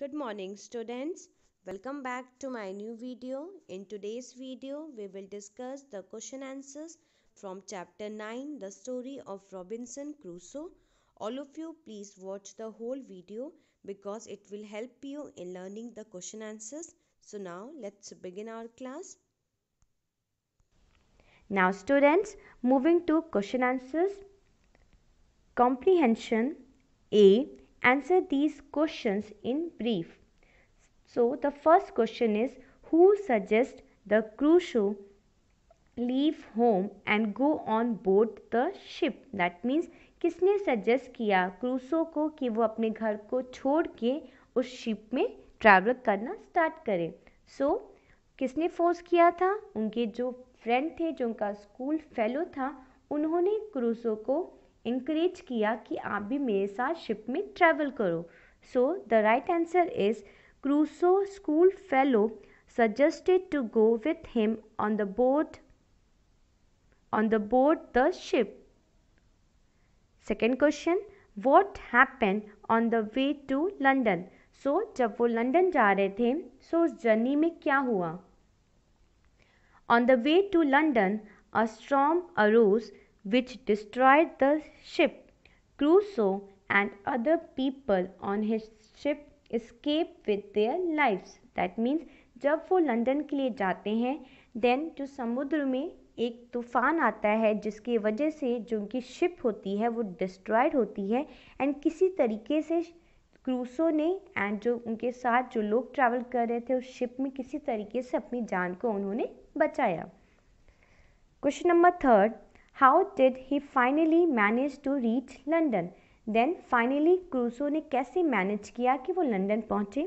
Good morning students. Welcome back to my new video. In today's video, we will discuss the question answers from chapter 9, the story of Robinson Crusoe. All of you please watch the whole video because it will help you in learning the question answers. So now let's begin our class. Now students, moving to question answers. Comprehension A answer these questions in brief. So, the first question is Who suggest the crew show leave home and go on board the ship? That means किसने suggest किया Crusoe को कि वो अपने घर को छोड़ के उस शिप में ट्रैवल करना स्टार्ट करें सो so, किसने फोर्स किया था उनके जो फ्रेंड थे जो उनका स्कूल फेलो था उन्होंने क्रूसो को इंकरेज किया कि आप भी मेरे साथ शिप में ट्रैवल करो so the right answer is Crusoe school fellow suggested to go with him on the boat on the boat the ship second question what happen on the way to London so जब वो London जा रहे थे सो so उस journey में क्या हुआ on the way to London a storm arose which destroyed the ship. Crusoe and other people on his ship escape with their lives. That means जब वो लंदन के लिए जाते हैं देन जो समुद्र में एक तूफ़ान आता है जिसकी वजह से जो उनकी शिप होती है वो डिस्ट्रॉयड होती है एंड किसी तरीके से क्रूसो ने एंड जो उनके साथ जो लोग ट्रैवल कर रहे थे उस शिप में किसी तरीके से अपनी जान को उन्होंने बचाया question number third how did he finally manage to reach London then finally Crusoe ने कैसे मैनेज किया कि वो लंदन पहुँचे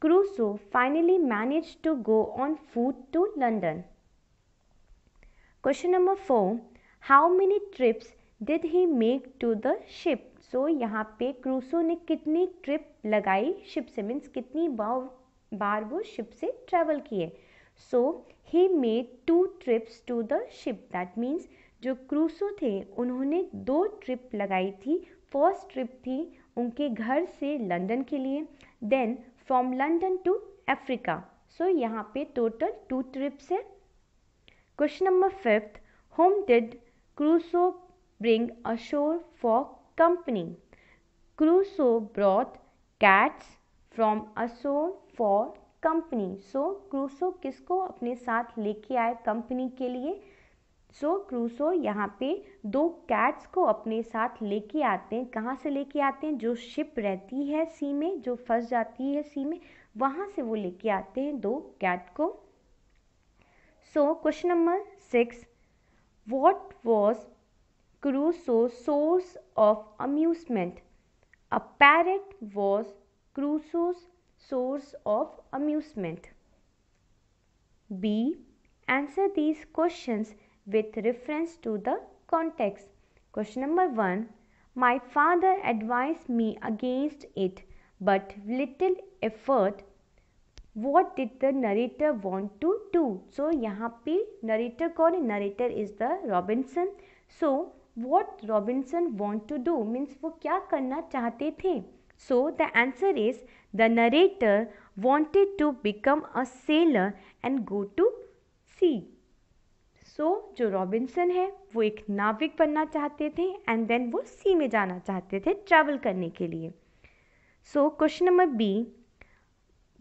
Crusoe finally manage to go on food to London question number four how many trips did he make to the ship so यहाँ पे Crusoe ने कितनी ट्रिप लगाई शिप से मीन्स कितनी बार बार वो शिप से ट्रेवल किए so he made two trips to the ship that means जो क्रूसो थे उन्होंने दो ट्रिप लगाई थी फर्स्ट ट्रिप थी उनके घर से लंदन के लिए then from London to Africa so यहाँ पे टोटल टू ट्रिप्स है question number fifth whom did Crusoe bring ashore for company Crusoe brought cats from ashore for company so Crusoe किसको अपने साथ लेके आए कंपनी के लिए सो so, क्रूसो यहाँ पे दो कैट्स को अपने साथ लेके आते हैं कहाँ से लेके आते हैं जो शिप रहती है सी में जो फंस जाती है सी में वहाँ से वो लेके आते हैं दो कैट को so question number six what was Crusoe source of amusement a parrot was Crusoe source of amusement B answer these questions with reference to the context. Question number 1 My father advised me against it, but little effort. What did the narrator want to do? So, यहाँ पे narrator कौन narrator is the Robinson. So, what Robinson want to do means वो क्या करना चाहते थे So, the answer is the narrator wanted to become a sailor and go to sea. So so, जो Robinson है वो एक नाविक बनना चाहते थे एंड देन वो सी में जाना चाहते थे ट्रैवल करने के लिए so question number B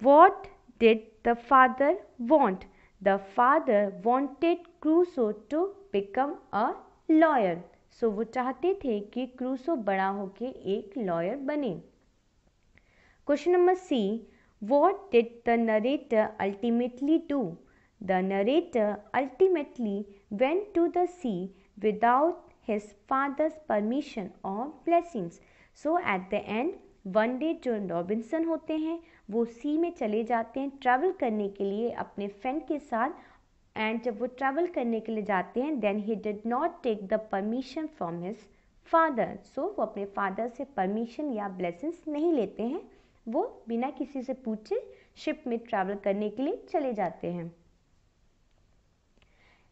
what did the father want the father wanted Crusoe to become a lawyer so वो चाहते थे कि क्रूसो बड़ा होके एक लॉयर बने question number C what did the narrator ultimately do The narrator ultimately went to the sea without his father's permission or blessings. So at the end one day जो Robinson होते हैं वो सी में चले जाते हैं ट्रैवल करने के लिए अपने फ्रेंड के साथ एंड जब वो ट्रैवल करने के लिए जाते हैं then he did not take the permission from his father so वो अपने फादर से परमिशन या ब्लेसिंग्स नहीं लेते हैं वो बिना किसी से पूछे शिप में ट्रैवल करने के लिए चले जाते हैं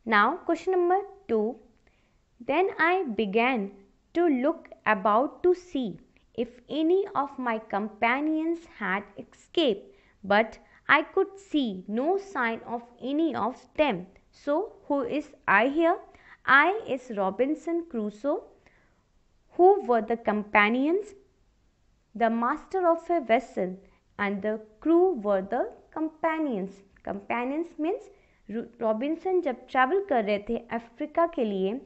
Now, question number two. Then I began to look about to see if any of my companions had escaped, but I could see no sign of any of them. So, who is I here? I is Robinson Crusoe. Who were the companions? The master of a vessel and the crew were the companions. Companions means Robinson जब travel कर रहे थे Africa के लिए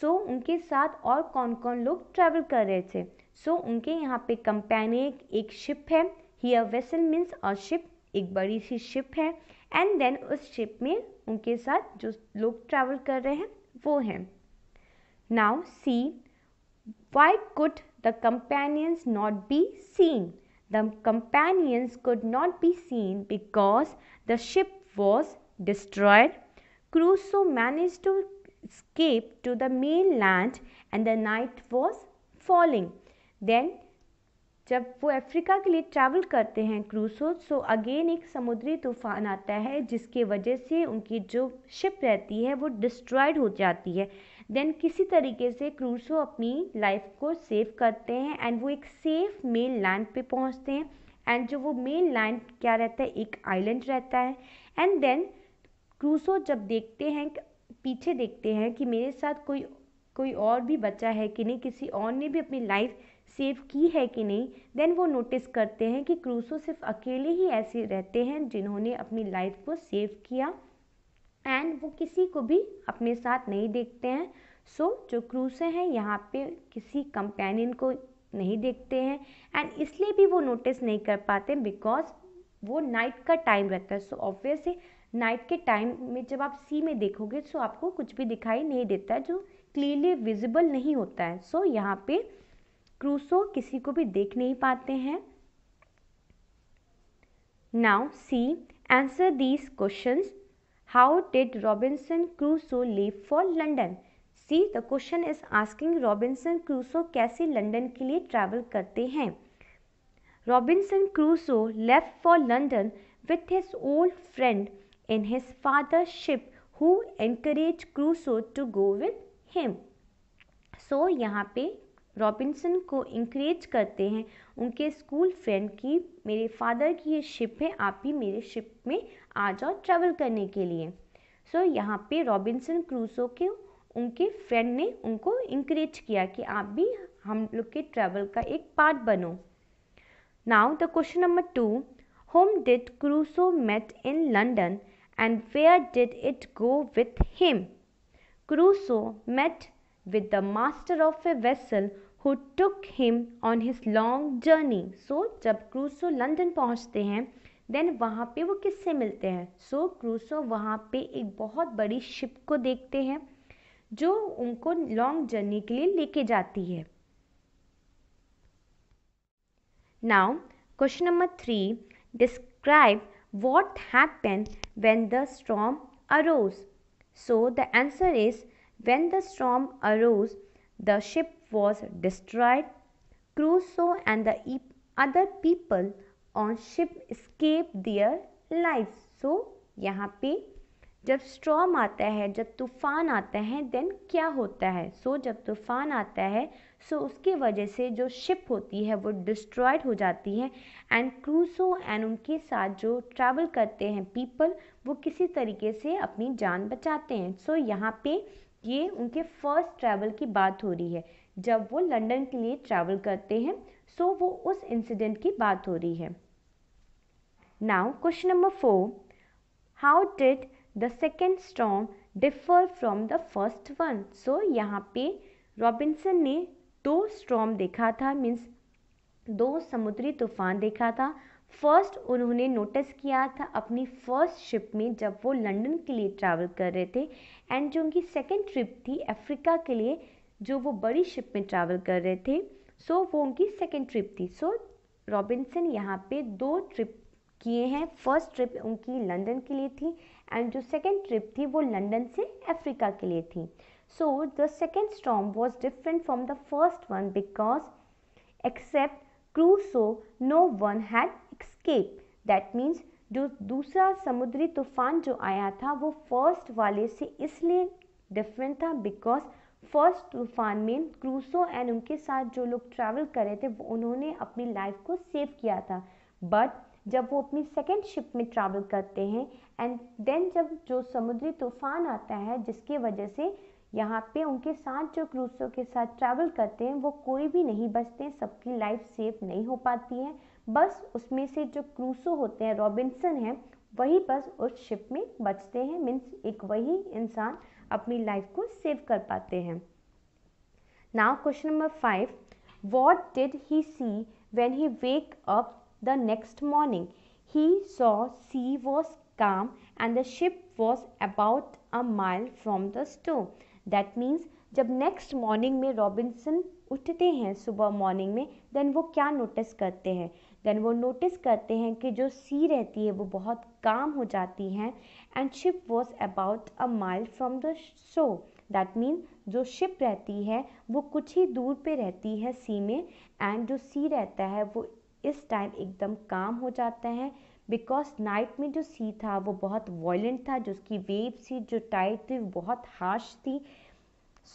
सो उनके साथ और कौन कौन लोग ट्रैवल कर रहे थे सो उनके यहाँ पे कंपेनियन एक शिप है हियर वेसल मीन्स और शिप एक बड़ी सी शिप है एंड देन उस शिप में उनके साथ जो लोग ट्रैवल कर रहे हैं वो हैं now C why could the companions not be seen the companions could not be seen because the ship was destroyed, Crusoe managed to escape to the mainland and the night was falling. Then जब वो Africa के लिए travel करते हैं Crusoe so again एक समुद्री तूफान आता है जिसके वजह से उनकी जो शिप रहती है वो डिस्ट्रॉयड हो जाती है देन किसी तरीके से क्रूसो अपनी लाइफ को सेव करते हैं एंड वो एक सेफ मेन लैंड पे पहुंचते हैं एंड जो वो मेन लैंड क्या रहता है एक आइलैंड रहता है एंड देन क्रूसो जब देखते हैं पीछे देखते हैं कि मेरे साथ कोई कोई और भी बचा है कि नहीं किसी और ने भी अपनी लाइफ सेव की है कि नहीं देन वो नोटिस करते हैं कि क्रूसो सिर्फ अकेले ही ऐसे रहते हैं जिन्होंने अपनी लाइफ को सेव किया एंड वो किसी को भी अपने साथ नहीं देखते हैं सो so, जो क्रूसो हैं यहाँ पे किसी कंपेनियन को नहीं देखते हैं एंड इसलिए भी वो नोटिस नहीं कर पाते बिकॉज वो नाइट का टाइम रहता है सो ऑब्वियसली नाइट के टाइम में जब आप सी में देखोगे सो तो आपको कुछ भी दिखाई नहीं देता है जो क्लियरली विजिबल नहीं होता है सो यहाँ पे क्रूसो किसी को भी देख नहीं पाते हैं now C answer these question how did Robinson Crusoe leave for London C the question is asking Robinson Crusoe कैसे लंडन के लिए ट्रैवल करते हैं Robinson Crusoe left for London with his old friend in his father's ship who encouraged Crusoe to go with him. So so, यहाँ पे Robinson को encourage करते हैं उनके स्कूल फ्रेंड की मेरे फादर की ये शिप है आप भी मेरे शिप में आ जाओ ट्रेवल करने के लिए सो so, यहाँ पे रॉबिन्सन क्रूसो के उनके फ्रेंड ने उनको इंकरेज किया कि आप भी हम लोग के ट्रैवल का एक पार्ट बनो now the question number two whom did Crusoe met in London and where did it go with him? Crusoe met with the master of a vessel who took him on his long journey. So जब Crusoe London पहुंचते हैं then वहाँ पे वो किससे मिलते हैं so so, Crusoe वहाँ पे एक बहुत बड़ी शिप को देखते हैं जो उनको लॉन्ग जर्नी के लिए लेके जाती है now question number three describe what happened when the storm arose? So the answer is when the storm arose, the ship was destroyed. Crusoe and the other people on ship escaped their lives. So यहाँ पे जब स्ट्रॉम आता है जब तूफ़ान आता है then क्या होता है सो so, जब तूफ़ान आता है सो so उसकी वजह से जो शिप होती है वो डिस्ट्रॉयड हो जाती है एंड क्रूसो एंड उनके साथ जो ट्रैवल करते हैं पीपल वो किसी तरीके से अपनी जान बचाते हैं सो so, यहाँ पे ये उनके फर्स्ट ट्रैवल की बात हो रही है जब वो लंदन के लिए ट्रैवल करते हैं सो so वो उस इंसिडेंट की बात हो रही है now question number four how did the second storm differ from the first one so यहाँ पे रॉबिन्सन ने दो स्टॉम देखा था मीन्स दो समुद्री तूफान देखा था फर्स्ट उन्होंने नोटिस किया था अपनी फर्स्ट शिप में जब वो लंदन के लिए ट्रैवल कर रहे थे एंड जो उनकी सेकेंड ट्रिप थी अफ्रीका के लिए जो वो बड़ी शिप में ट्रैवल कर रहे थे सो so, वो उनकी सेकेंड ट्रिप थी सो रॉबिन्सन यहाँ पे दो ट्रिप किए हैं फर्स्ट ट्रिप उनकी लंदन के लिए थी एंड जो सेकेंड ट्रिप थी वो लंडन से अफ्रीका के लिए थी so the second storm was different from the first one because except Crusoe no one had escape that means जो दूसरा समुद्री तूफान जो आया था वो फर्स्ट वाले से इसलिए डिफरेंट था बिकॉज फर्स्ट तूफान में क्रूसो एंड उनके साथ जो लोग ट्रैवल कर रहे थे उन्होंने अपनी लाइफ को सेव किया था बट जब वो अपनी सेकेंड शिप में ट्रैवल करते हैं एंड देन जब जो समुद्री तूफान आता है जिसकी वजह से यहाँ पे उनके साथ जो क्रूसों के साथ ट्रैवल करते हैं वो कोई भी नहीं बचते सबकी लाइफ सेफ नहीं हो पाती है बस उसमें से जो क्रूसो होते हैं रॉबिन्सन हैं वही बस उस शिप में बचते हैं मीन्स एक वही इंसान अपनी लाइफ को सेव कर पाते हैं now question number five what did he see when he wake up The next morning, he saw sea was calm and the ship was about a mile from the store. That means जब next morning में Robinson उठते हैं सुबह morning में then वो क्या notice करते हैं देन वो नोटिस करते हैं कि जो सी रहती है वो बहुत काम हो जाती है and ship was about a mile from the shore that mean जो शिप रहती है वो कुछ ही दूर पे रहती है सी में एंड जो सी रहता है वो इस टाइम एकदम काम हो जाता है बिकॉज नाइट में जो सी था वो बहुत वॉयलेंट था जो उसकी वेव थी जो टाइट थी वो बहुत हार्श थी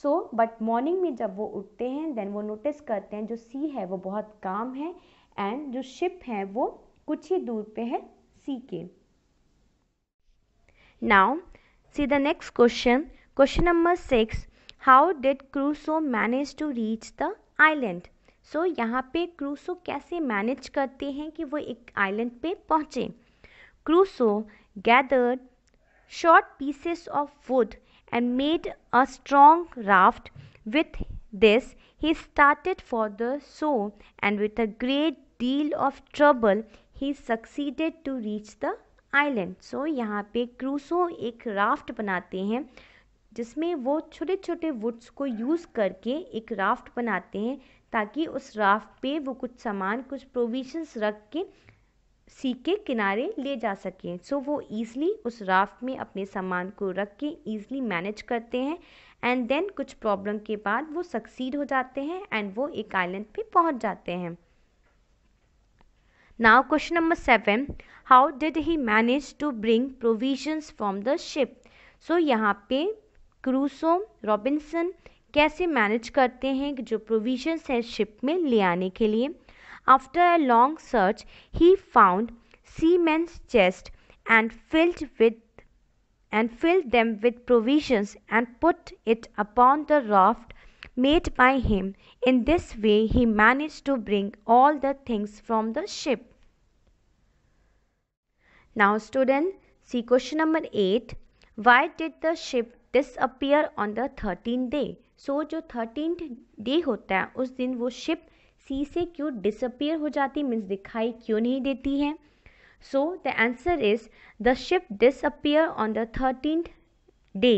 सो बट मॉर्निंग में जब वो उठते हैं देन वो नोटिस करते हैं जो सी है वो बहुत काम है एंड जो शिप है वो कुछ ही दूर पे है सी के now C the next question question number six how did Crusoe manage to reach the island so so, यहाँ पे क्रूसो कैसे मैनेज करते हैं कि वो एक आइलैंड पे पहुँचे Crusoe gathered short pieces of wood and made a strong raft with this he started for the shore and with a great deal of trouble he succeeded to reach the island so यहाँ पे Crusoe एक raft बनाते हैं जिसमें वो छोटे छोटे woods को यूज़ करके एक राफ्ट बनाते हैं ताकि उस राफ्ट पे वो कुछ सामान कुछ प्रोविजंस रख के सी के किनारे ले जा सकें सो so, वो ईजली उस राफ्ट में अपने सामान को रख के ईजली मैनेज करते हैं एंड देन कुछ प्रॉब्लम के बाद वो सक्सीड हो जाते हैं एंड वो एक आइलैंड पे पहुंच जाते हैं now question number seven how did he manage to bring provisions from the ship so यहाँ पे क्रूसो रॉबिन्सन कैसे मैनेज करते हैं कि जो प्रोविजन्स हैं शिप में ले आने के लिए after a long search he found seamen's chest and filled with and filled them with provisions and put it upon the raft made by him in this way he manage to bring all the things from the ship now student C question number eight why did the ship disappear on the thirteen day so so, जो थर्टीन डे होता है उस दिन वो ship सी से क्यों डिसअपियर हो जाती मीन्स दिखाई क्यों नहीं देती है so the answer is the ship disappear on the thirteen day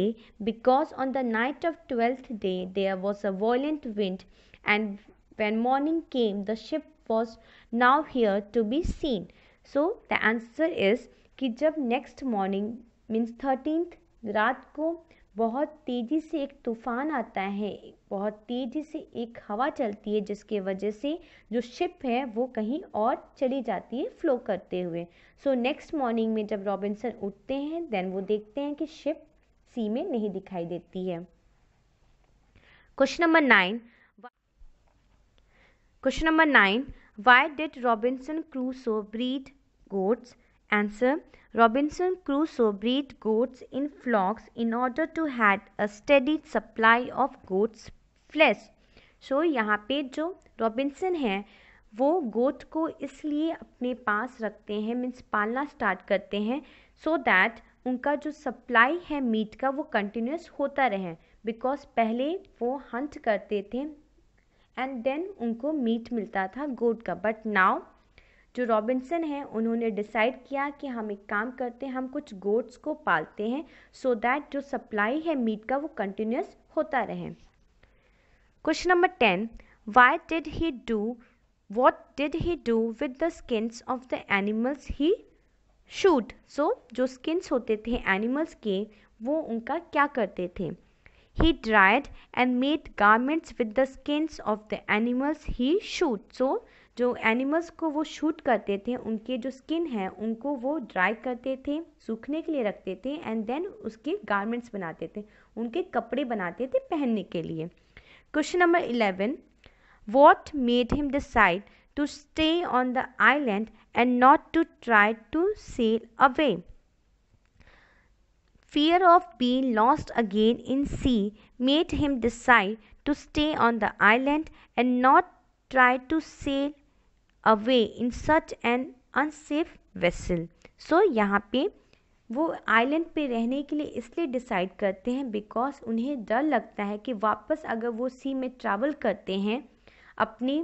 because on the night of twelfth day there was a violent wind and when morning came the ship was nowhere to be seen so the answer is कि जब next morning means thirteen रात को बहुत तेज़ी से एक तूफ़ान आता है बहुत तेज़ी से एक हवा चलती है जिसके वजह से जो शिप है वो कहीं और चली जाती है फ्लो करते हुए सो नेक्स्ट मॉर्निंग में जब रॉबिन्सन उठते हैं देन वो देखते हैं कि शिप सी में नहीं दिखाई देती है question number nine question number nine why did Robinson Crusoe breed goats Answer Robinson Crusoe breed goats in flocks in order to had a steady supply of goats flesh so so, यहाँ पे जो Robinson है वो गोट को इसलिए अपने पास रखते हैं मीन्स पालना स्टार्ट करते हैं सो so दैट उनका जो सप्लाई है मीट का वो कंटिन्यूस होता रहे बिकॉज पहले वो हंट करते थे एंड देन उनको मीट मिलता था गोट का बट नाउ जो रॉबिन्सन हैं उन्होंने डिसाइड किया कि हम एक काम करते हैं हम कुछ गोट्स को पालते हैं सो so दैट जो सप्लाई है मीट का वो कंटिन्यूस होता रहे question number ten why did he do what did he do with the skins of the animals he shoot so जो स्किन्स होते थे एनिमल्स के वो उनका क्या करते थे he dried and made garments with the skins of the animals he shoot so जो एनिमल्स को वो शूट करते थे उनके जो स्किन है उनको वो ड्राई करते थे सूखने के लिए रखते थे एंड देन उसके गारमेंट्स बनाते थे उनके कपड़े बनाते थे पहनने के लिए question number eleven what made him decide to stay on the island and not to try to sail away fear of been lost again in sea made him decide to stay on the island and not try to sail away in such an unsafe vessel so यहाँ पे वो island पे रहने के लिए इसलिए decide करते हैं बिकॉज उन्हें डर लगता है कि वापस अगर वो सी में ट्रैवल करते हैं अपनी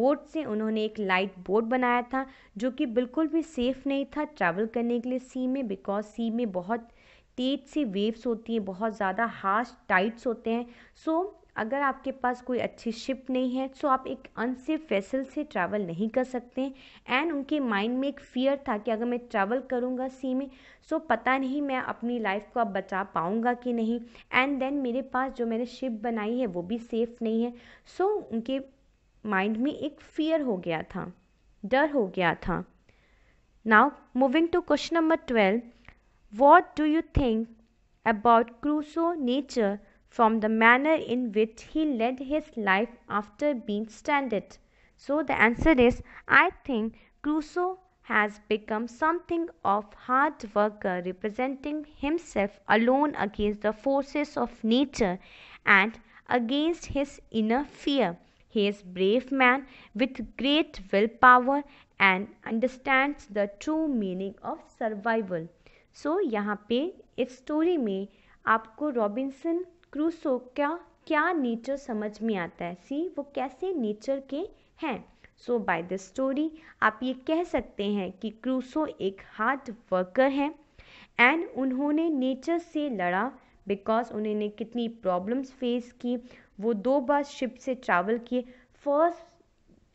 बोट से उन्होंने एक लाइट बोट बनाया था जो कि बिल्कुल भी सेफ़ नहीं था ट्रैवल करने के लिए सी में बिकॉज सी में बहुत तेज़ सी वेव्स होती हैं बहुत ज़्यादा हार्श टाइट्स होते हैं सो अगर आपके पास कोई अच्छी शिप नहीं है तो आप एक अनसेफ फैसल से ट्रैवल नहीं कर सकते एंड उनके माइंड में एक फियर था कि अगर मैं ट्रैवल करूँगा सी में सो तो पता नहीं मैं अपनी लाइफ को अब बचा पाऊँगा कि नहीं एंड देन मेरे पास जो मैंने शिप बनाई है वो भी सेफ़ नहीं है सो so, उनके माइंड में एक फियर हो गया था डर हो गया था now moving to question number twelve what do you think about Crusoe nature from the manner in which he led his life after being stranded? So the answer is I think Crusoe has become something of hard worker representing himself alone against the forces of nature and against his inner fear. He is brave man with great willpower and understands the true meaning of survival. so, यहाँ पे इस story में आपको Robinson Crusoe का क्या nature समझ में आता है सी वो कैसे नेचर के हैं सो बाय द स्टोरी आप ये कह सकते हैं कि क्रूसो एक हार्ड वर्कर हैं एंड उन्होंने नेचर से लड़ा बिकॉज उन्होंने कितनी प्रॉब्लम्स फेस की वो दो बार शिप से ट्रैवल किए फर्स्ट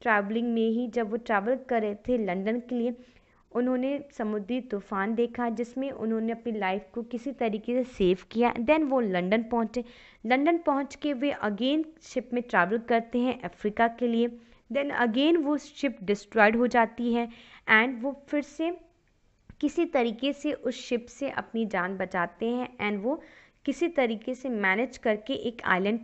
ट्रैवलिंग में ही जब वो ट्रैवल कर रहे थे लंदन के लिए उन्होंने समुद्री तूफ़ान देखा जिसमें उन्होंने अपनी लाइफ़ को किसी तरीके से सेव किया देन वो लंदन पहुँचे लंदन पहुँच के वे अगेन शिप में ट्रैवल करते हैं अफ्रीका के लिए देन अगेन वो शिप डिस्ट्रॉयड हो जाती है एंड वो फिर से किसी तरीके से उस शिप से अपनी जान बचाते हैं एंड वो किसी तरीके से मैनेज करके एक आइलैंड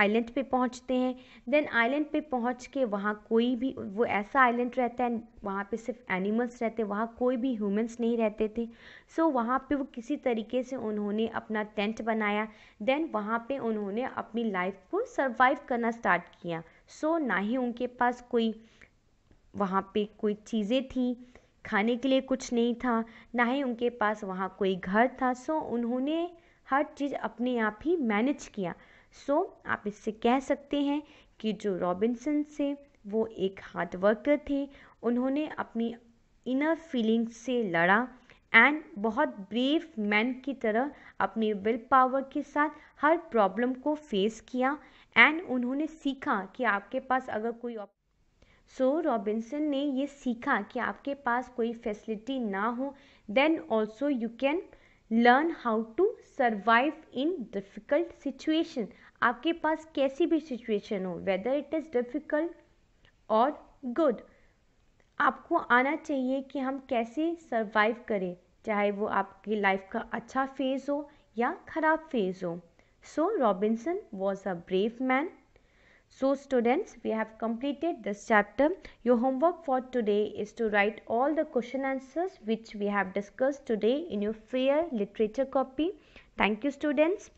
आइलैंड पे पहुँचते हैं देन आइलैंड पे पहुँच के वहाँ कोई भी वो ऐसा आइलैंड रहता है वहाँ पे सिर्फ एनिमल्स रहते वहाँ कोई भी ह्यूमंस नहीं रहते थे सो so, वहाँ पे वो किसी तरीके से उन्होंने अपना टेंट बनाया देन वहाँ पे उन्होंने अपनी लाइफ को सर्वाइव करना स्टार्ट किया सो so, ना ही उनके पास कोई वहाँ पे कोई चीज़ें थी खाने के लिए कुछ नहीं था ना ही उनके पास वहाँ कोई घर था सो so, उन्होंने हर चीज़ अपने आप ही मैनेज किया सो so, आप इससे कह सकते हैं कि जो रॉबिन्सन से वो एक हार्ड वर्कर थे उन्होंने अपनी इनर फीलिंग्स से लड़ा एंड बहुत ब्रेव मैन की तरह अपने विल पावर के साथ हर प्रॉब्लम को फेस किया एंड उन्होंने सीखा कि आपके पास अगर कोई सो so, रॉबिन्सन ने ये सीखा कि आपके पास कोई फैसिलिटी ना हो then also you can learn how to survive in difficult situation आपके पास कैसी भी सिचुएशन हो वेदर इट इज़ डिफिकल्ट और गुड आपको आना चाहिए कि हम कैसे सर्वाइव करें चाहे वो आपकी लाइफ का अच्छा फेज हो या खराब फेज हो सो Robinson was a brave man so students we have completed this chapter your homework for today is to write all the question answers which we have discuss today in your fair literature copy Thank you students.